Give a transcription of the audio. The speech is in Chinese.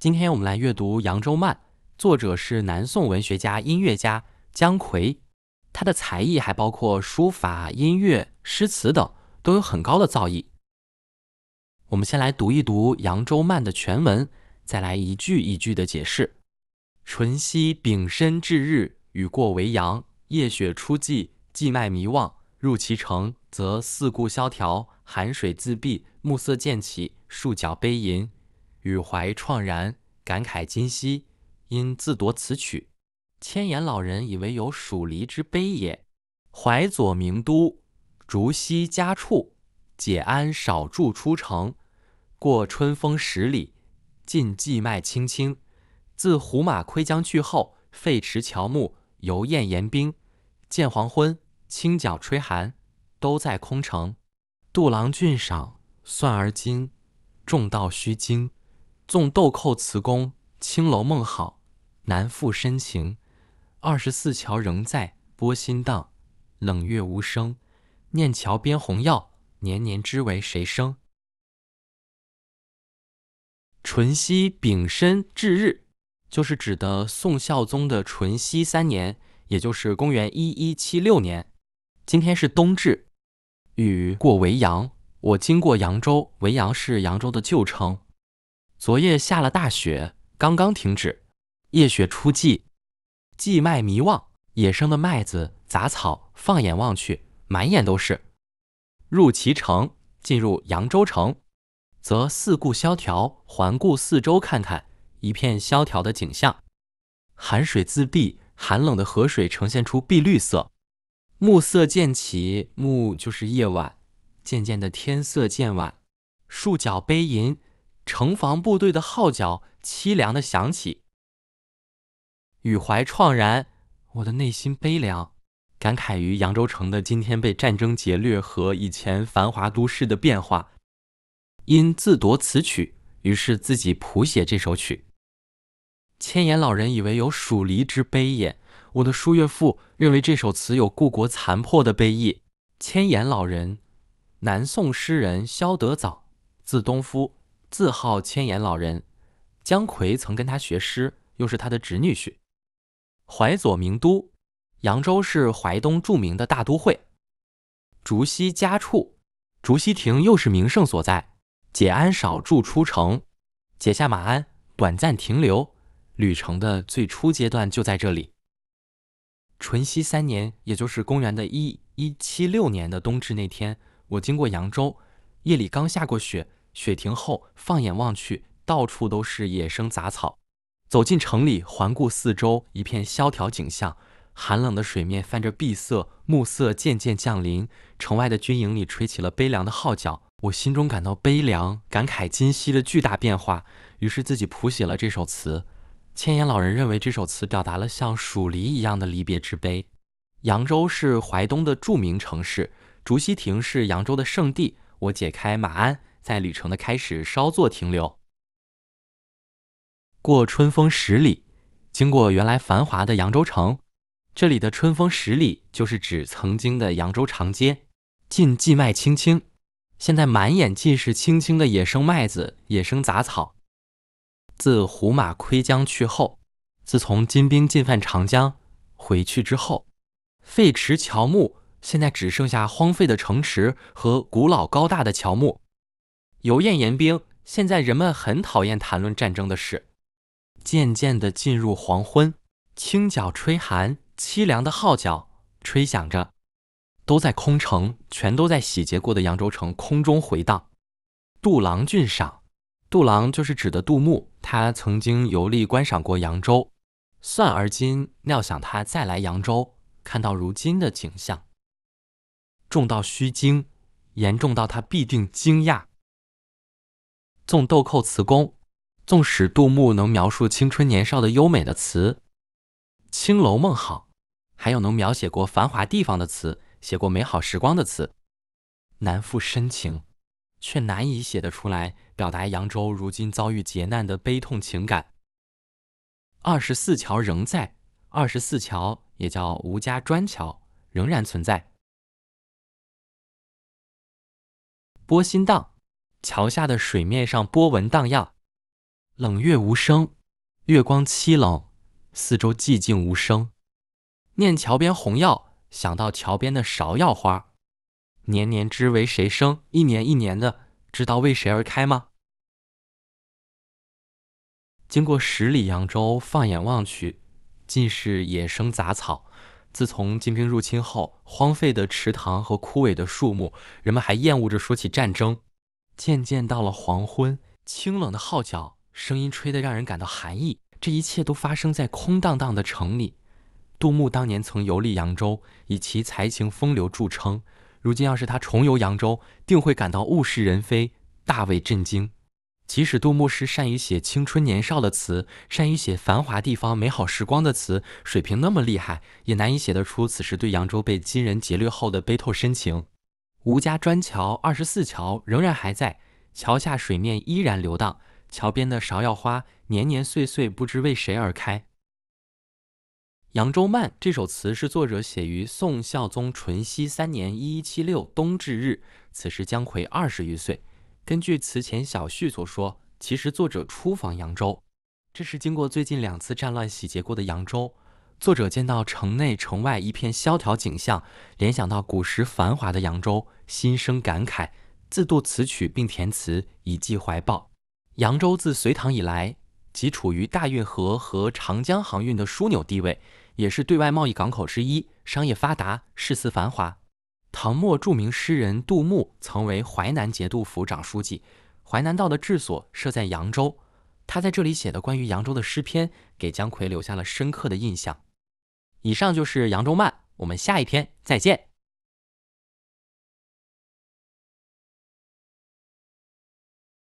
今天我们来阅读《扬州慢》，作者是南宋文学家、音乐家姜夔。他的才艺还包括书法、音乐、诗词等，都有很高的造诣。我们先来读一读《扬州慢》的全文，再来一句一句的解释。淳熙丙申至日，雨过为阳，夜雪初霁，寄脉迷望。入其城，则四顾萧条，寒水自闭，暮色渐起，戍角悲吟。予怀怆然，感慨今夕，因自度此曲。千岩老人以为有蜀离之悲也。怀左名都，竹溪家处，解鞍少驻出城，过春风十里，尽荠麦青青。自胡马窥江去后，废池乔木，犹厌言兵。见黄昏，清角吹寒，都在空城。杜郎俊赏，算而今，重道须惊。纵豆蔻词工，青楼梦好，难赋深情。二十四桥仍在，波心荡，冷月无声。念桥边红药，年年知为谁生？淳熙丙申至日，就是指的宋孝宗的淳熙三年，也就是公元一一七六年。今天是冬至，雨过维扬，我经过扬州。维扬是扬州的旧称。昨夜下了大雪，刚刚停止。夜雪初霁，荠麦迷望，野生的麦子、杂草，放眼望去，满眼都是。入其城，进入扬州城，则四顾萧条，环顾四周看看，一片萧条的景象。寒水自碧，寒冷的河水呈现出碧绿色。暮色渐起，暮就是夜晚，渐渐的天色渐晚。戍角悲吟。城防部队的号角凄凉的响起，宇怀怆然，我的内心悲凉，感慨于扬州城的今天被战争劫掠和以前繁华都市的变化，因自夺此曲，于是自己谱写这首曲。千岩老人以为有黍离之悲也，我的叔岳父认为这首词有故国残破的悲意。千岩老人，南宋诗人萧德藻，字东夫。字号千岩老人，姜夔曾跟他学诗，又是他的侄女婿。淮左名都，扬州是淮东著名的大都会。竹溪家处，竹溪亭又是名胜所在。解鞍少驻出城，解下马鞍，短暂停留，旅程的最初阶段就在这里。淳熙三年，也就是公元的一一七六年的冬至那天，我经过扬州，夜里刚下过雪。雪停后，放眼望去，到处都是野生杂草。走进城里，环顾四周，一片萧条景象。寒冷的水面泛着碧色，暮色渐渐降临。城外的军营里吹起了悲凉的号角，我心中感到悲凉，感慨今昔的巨大变化。于是自己谱写了这首词。千岩老人认为这首词表达了像蜀离一样的离别之悲。扬州是淮东的著名城市，竹溪亭是扬州的圣地。我解开马鞍。在旅程的开始稍作停留，过春风十里，经过原来繁华的扬州城，这里的春风十里就是指曾经的扬州长街。近蓟麦青青，现在满眼尽是青青的野生麦子、野生杂草。自胡马窥江去后，自从金兵进犯长江回去之后，废池乔木，现在只剩下荒废的城池和古老高大的乔木。油焰言兵，现在人们很讨厌谈论战争的事。渐渐地进入黄昏，清角吹寒，凄凉的号角吹响着，都在空城，全都在洗劫过的扬州城空中回荡。杜郎俊赏，杜郎就是指的杜牧，他曾经游历观赏过扬州。算而今，料想他再来扬州，看到如今的景象，重到虚惊，严重到他必定惊讶。纵豆蔻辞公，纵使杜牧能描述青春年少的优美的词，青楼梦好，还有能描写过繁华地方的词，写过美好时光的词，难复深情，却难以写得出来，表达扬州如今遭遇劫难的悲痛情感。二十四桥仍在，二十四桥也叫吴家砖桥，仍然存在。波心荡。桥下的水面上波纹荡漾，冷月无声，月光凄冷，四周寂静无声。念桥边红药，想到桥边的芍药花，年年知为谁生？一年一年的，知道为谁而开吗？经过十里扬州，放眼望去，尽是野生杂草。自从金兵入侵后，荒废的池塘和枯萎的树木，人们还厌恶着说起战争。渐渐到了黄昏，清冷的号角声音吹得让人感到寒意。这一切都发生在空荡荡的城里。杜牧当年曾游历扬州，以其才情风流著称。如今要是他重游扬州，定会感到物是人非，大为震惊。即使杜牧是善于写青春年少的词，善于写繁华地方美好时光的词，水平那么厉害，也难以写得出此时对扬州被金人劫掠后的悲痛深情。吴家砖桥、二十四桥仍然还在，桥下水面依然流荡，桥边的芍药花年年岁岁不知为谁而开。《扬州慢》这首词是作者写于宋孝宗淳熙三年（一一七六）冬至日，此时姜夔二十余岁。根据词前小序所说，其实作者初访扬州，这是经过最近两次战乱洗劫过的扬州。作者见到城内城外一片萧条景象，联想到古时繁华的扬州，心生感慨，自度此曲并填词以寄怀抱。扬州自隋唐以来，即处于大运河和长江航运的枢纽地位，也是对外贸易港口之一，商业发达，市肆繁华。唐末著名诗人杜牧曾为淮南节度府长书记，淮南道的治所设在扬州，他在这里写的关于扬州的诗篇，给姜夔留下了深刻的印象。以上就是《扬州慢》，我们下一篇再见。